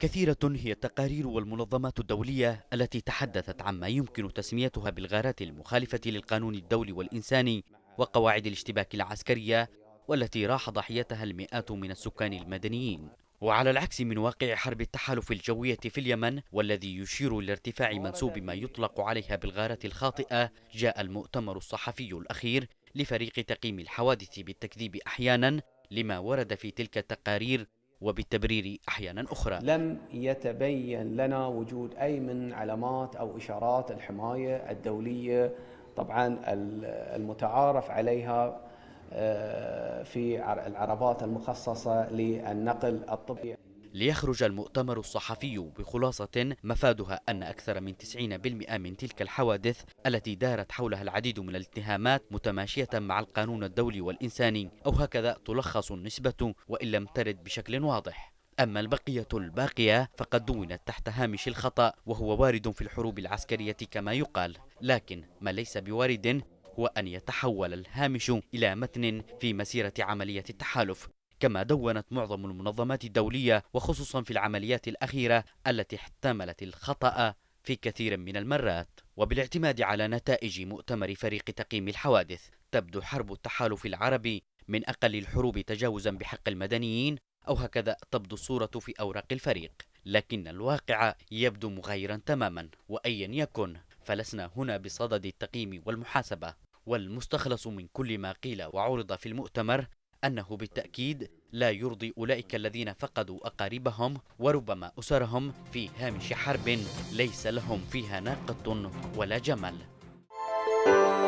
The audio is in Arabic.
كثيرة هي التقارير والمنظمات الدولية التي تحدثت عما يمكن تسميتها بالغارات المخالفة للقانون الدولي والإنساني وقواعد الاشتباك العسكرية والتي راح ضحيتها المئات من السكان المدنيين وعلى العكس من واقع حرب التحالف الجوية في اليمن والذي يشير لارتفاع منسوب ما يطلق عليها بالغارة الخاطئة جاء المؤتمر الصحفي الأخير لفريق تقييم الحوادث بالتكذيب أحيانا لما ورد في تلك التقارير وبالتبرير أحيانا أخرى لم يتبين لنا وجود أي من علامات أو إشارات الحماية الدولية طبعا المتعارف عليها آه، في العربات المخصصة للنقل الطبي ليخرج المؤتمر الصحفي بخلاصة مفادها أن أكثر من 90% من تلك الحوادث التي دارت حولها العديد من الاتهامات متماشية مع القانون الدولي والإنساني أو هكذا تلخص النسبة وإن لم ترد بشكل واضح أما البقية الباقية فقد دونت تحت هامش الخطأ وهو وارد في الحروب العسكرية كما يقال لكن ما ليس بوارد هو أن يتحول الهامش إلى متن في مسيرة عملية التحالف كما دونت معظم المنظمات الدولية وخصوصا في العمليات الأخيرة التي احتملت الخطأ في كثير من المرات وبالاعتماد على نتائج مؤتمر فريق تقييم الحوادث تبدو حرب التحالف العربي من أقل الحروب تجاوزا بحق المدنيين أو هكذا تبدو الصورة في أوراق الفريق لكن الواقع يبدو مغيرا تماما وأيا يكن فلسنا هنا بصدد التقييم والمحاسبة والمستخلص من كل ما قيل وعرض في المؤتمر أنه بالتأكيد لا يرضي أولئك الذين فقدوا أقاربهم وربما أسرهم في هامش حرب ليس لهم فيها ناقة ولا جمل